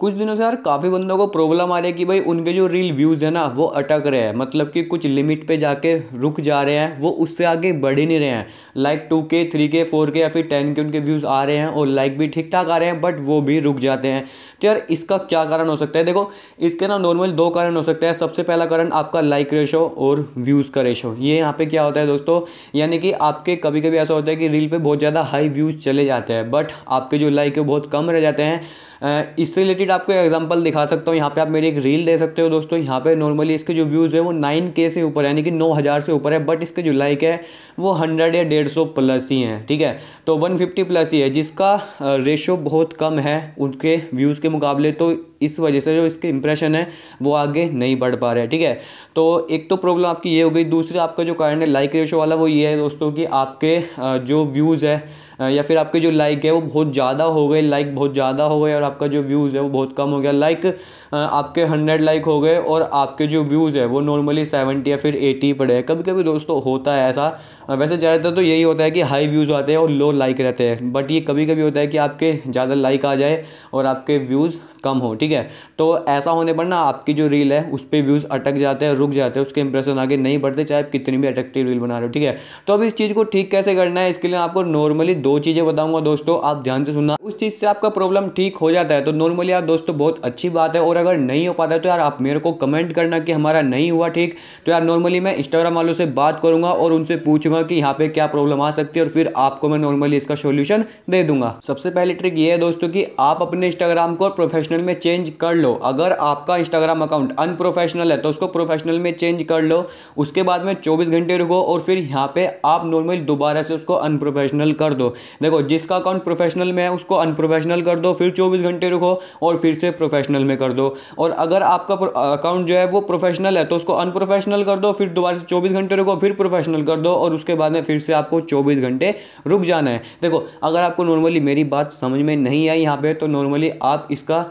कुछ दिनों से यार काफ़ी बंदों को प्रॉब्लम आ रही है कि भाई उनके जो रील व्यूज़ है ना वो अटक रहे हैं मतलब कि कुछ लिमिट पे जाके रुक जा रहे हैं वो उससे आगे बढ़ ही नहीं रहे हैं like two K three K four K या फिर टेन के उनके व्यूज़ आ रहे हैं और लाइक भी ठीक ठाक आ रहे हैं बट वो भी रुक जाते हैं तो यार इसका क्या कारण हो सकता है देखो इसके ना नॉर्मल दो कारण हो सकते हैं सबसे पहला कारण आपका लाइक रेशो और व्यूज़ का रेशो ये यहाँ पर क्या होता है दोस्तों यानी कि आपके कभी कभी ऐसा होता है कि रील पर बहुत ज़्यादा हाई व्यूज़ चले जाते हैं बट आपके जो लाइक है बहुत कम रह जाते हैं इससे रिलेटेड रिलेटेड आपको एग्जांपल दिखा सकता हूँ यहाँ पे आप मेरी एक रील दे सकते हो दोस्तों यहाँ पे नॉर्मली इसके जो व्यूज़ है वो नाइन के से ऊपर यानी कि नौ हज़ार से ऊपर है बट इसके जो लाइक है वो हंड्रेड या डेढ़ सौ प्लस ही हैं ठीक है तो वन फिफ्टी प्लस ही है जिसका रेशो बहुत कम है उनके व्यूज़ के मुकाबले तो इस वजह से जो इसके इंप्रेशन है वो आगे नहीं बढ़ पा रहे हैं ठीक है तो एक तो प्रॉब्लम आपकी ये हो गई दूसरी आपका जो कारण है लाइक रेशो वाला वो ये है दोस्तों कि आपके जो व्यूज़ है या फिर आपके जो लाइक है वो बहुत ज़्यादा हो गए लाइक बहुत ज़्यादा हो गए और आपका जो व्यूज़ है वो बहुत कम हो गया लाइक आपके हंड्रेड लाइक हो गए और आपके जो व्यूज़ है वो नॉर्मली सेवेंटी या फिर एटी पड़े कभी कभी दोस्तों होता है ऐसा वैसे ज़्यादातर तो यही होता है कि हाई व्यूज़ आते हैं और लो लाइक रहते हैं बट ये कभी कभी होता है कि आपके ज़्यादा लाइक आ जाए और आपके व्यूज़ कम हो ठीक ठीक है तो ऐसा होने पर ना आपकी जो रील है उस पर व्यूज़ अटक जाते हैं रुक जाते हैं उसके इंप्रेशन आगे नहीं बढ़ते चाहे आप कितनी भी अट्रेक्टिव रील बना रहे हो ठीक है तो अब इस चीज़ को ठीक कैसे करना है इसके लिए आपको नॉर्मली दो चीज़ें बताऊंगा दोस्तों आप ध्यान से सुनना उस चीज़ से आपका प्रॉब्लम ठीक हो जाता है तो नॉर्मली आप दोस्तों बहुत अच्छी बात है और अगर नहीं हो पाता है तो यार आप मेरे को कमेंट करना कि हमारा नहीं हुआ ठीक तो यार नॉर्मली मैं इंस्टाग्राम वालों से बात करूंगा और उनसे पूछूंगा कि यहाँ पे क्या प्रॉब्लम आ सकती है और फिर आपको मैं नॉर्मली इसका सोल्यूशन दे दूंगा सबसे पहले ट्रिक ये है दोस्तों कि आप अपने इंस्टाग्राम को प्रोफेशनल में चेंज चेंज कर लो अगर आपका इंस्टाग्राम अकाउंट अनप्रोफेशनल है तो उसको प्रोफेशनल में चेंज कर लो उसके बाद में चौबीस घंटे रुको और फिर यहाँ पर आप नॉर्मली दोबारा से उसको अनप्रोफेशनल कर दो देखो जिसका अकाउंट प्रोफेशनल में है उसको अनप्रोफेशनल कर दो फिर चौबीस घंटे रुको और फिर से प्रोफेशनल में कर दो और अगर आपका अकाउंट जो है वो प्रोफेशनल है तो उसको अनप्रोफेशनल कर दो फिर दोबारा से चौबीस घंटे रुको फिर प्रोफेशनल कर दो और उसके बाद में फिर से आपको चौबीस घंटे रुक जाना है देखो अगर आपको नॉर्मली मेरी बात समझ में नहीं आई यहाँ पर तो नॉर्मली आप इसका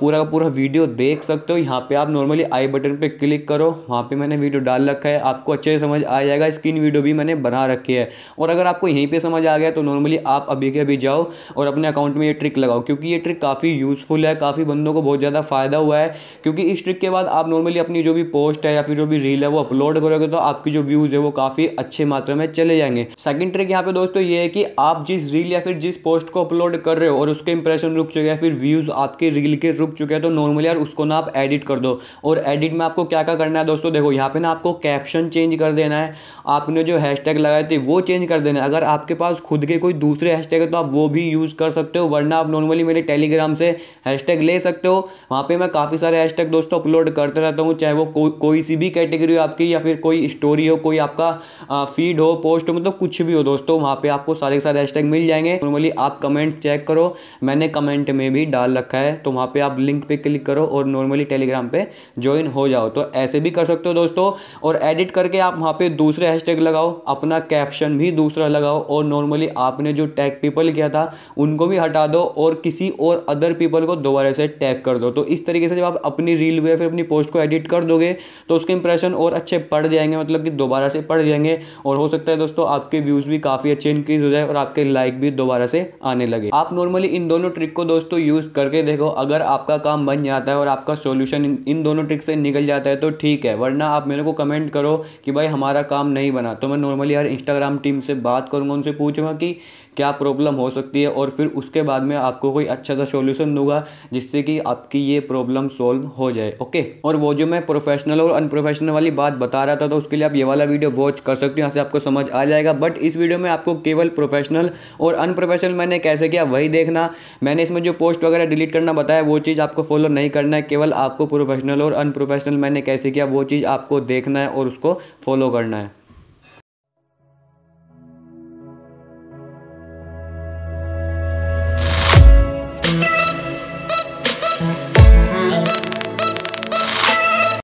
पूरा तरह का पूरा वीडियो देख सकते हो यहाँ पे आप नॉर्मली आई बटन पे क्लिक करो वहाँ पे मैंने वीडियो डाल रखा है आपको अच्छे से समझ आ जाएगा स्क्रीन वीडियो भी मैंने बना रखी है और अगर आपको यहीं पे समझ आ गया तो नॉर्मली आप अभी के अभी जाओ और अपने अकाउंट में ये ट्रिक लगाओ क्योंकि ये ट्रिक काफ़ी यूज़फुल है काफ़ी बंदों को बहुत ज़्यादा फ़ायदा हुआ है क्योंकि इस ट्रिक के बाद आप नॉर्मली अपनी जो भी पोस्ट है या फिर जो भी रील है वो अपलोड करोगे तो आपकी जो व्यूज़ है वो काफ़ी अच्छे मात्रा में चले जाएंगे सेकेंड ट्रिक यहाँ पर दोस्तों ये है कि आप जिस रील या फिर जिस पोस्ट को अपलोड कर रहे हो और उसके इंप्रेशन रुक चुके हैं फिर व्यूज़ आपके रील के रुक चुके चुके हैं तो नॉर्मली यार उसको ना आप एडिट कर दो और एडिट में आपको क्या क्या करना है दोस्तों देखो यहाँ पे ना आपको कैप्शन चेंज कर देना है आपने जो हैशटैग लगाए थे वो चेंज कर देना है अगर आपके पास खुद के कोई दूसरे हैशटैग है तो आप वो भी यूज़ कर सकते हो वरना आप नॉर्मली मेरे टेलीग्राम से हैशटैग ले सकते हो वहाँ पर मैं काफ़ी सारे हैशटैग दोस्तों अपलोड करते रहता हूँ चाहे वो कोई सी भी कैटेगरी हो आपकी या फिर कोई स्टोरी हो कोई आपका फीड हो पोस्ट हो मतलब कुछ भी हो दोस्तों वहाँ पर आपको सारे के सारे हैशटैग मिल जाएंगे नॉर्मली आप कमेंट्स चेक करो मैंने कमेंट में भी डाल रखा है तो वहाँ पर आप लिंक लिंक पे क्लिक करो और नॉर्मली टेलीग्राम पे ज्वाइन हो जाओ तो ऐसे भी कर सकते हो दोस्तों और एडिट करके आप वहाँ पे दूसरे हैशटैग लगाओ अपना कैप्शन भी दूसरा लगाओ और नॉर्मली आपने जो टैग पीपल किया था उनको भी हटा दो और किसी और अदर पीपल को दोबारा से टैग कर दो तो इस तरीके से जब आप अपनी रील या फिर अपनी पोस्ट को एडिट कर दोगे तो उसके इंप्रेशन और अच्छे पड़ जाएंगे मतलब कि दोबारा से पड़ जाएंगे और हो सकता है दोस्तों आपके व्यूज़ भी काफ़ी अच्छे इंक्रीज़ हो जाए और आपके लाइक भी दोबारा से आने लगे आप नॉर्मली इन दोनों ट्रिक को दोस्तों यूज़ करके देखो अगर आपका आपका काम बन जाता है और आपका सोल्यूशन इन, दोनों ट्रिक से निकल जाता है तो ठीक है वरना आप मेरे को कमेंट करो कि भाई हमारा काम नहीं बना तो मैं नॉर्मली यार इंस्टाग्राम टीम से बात करूँगा उनसे पूछूँगा कि क्या प्रॉब्लम हो सकती है और फिर उसके बाद में आपको कोई अच्छा सा सोल्यूशन दूंगा जिससे कि आपकी ये प्रॉब्लम सॉल्व हो जाए ओके और वो जो मैं प्रोफेशनल और अनप्रोफेशनल वाली बात बता रहा था तो उसके लिए आप ये वाला वीडियो वॉच कर सकते हो यहाँ से आपको समझ आ जाएगा बट इस वीडियो में आपको केवल प्रोफेशनल और अनप्रोफेशनल मैंने कैसे किया वही देखना मैंने इसमें जो पोस्ट वगैरह डिलीट करना बताया वो चीज़ आपको फॉलो नहीं करना है केवल आपको प्रोफेशनल और अनप्रोफेशनल मैंने कैसे किया वो चीज़ आपको देखना है और उसको फॉलो करना है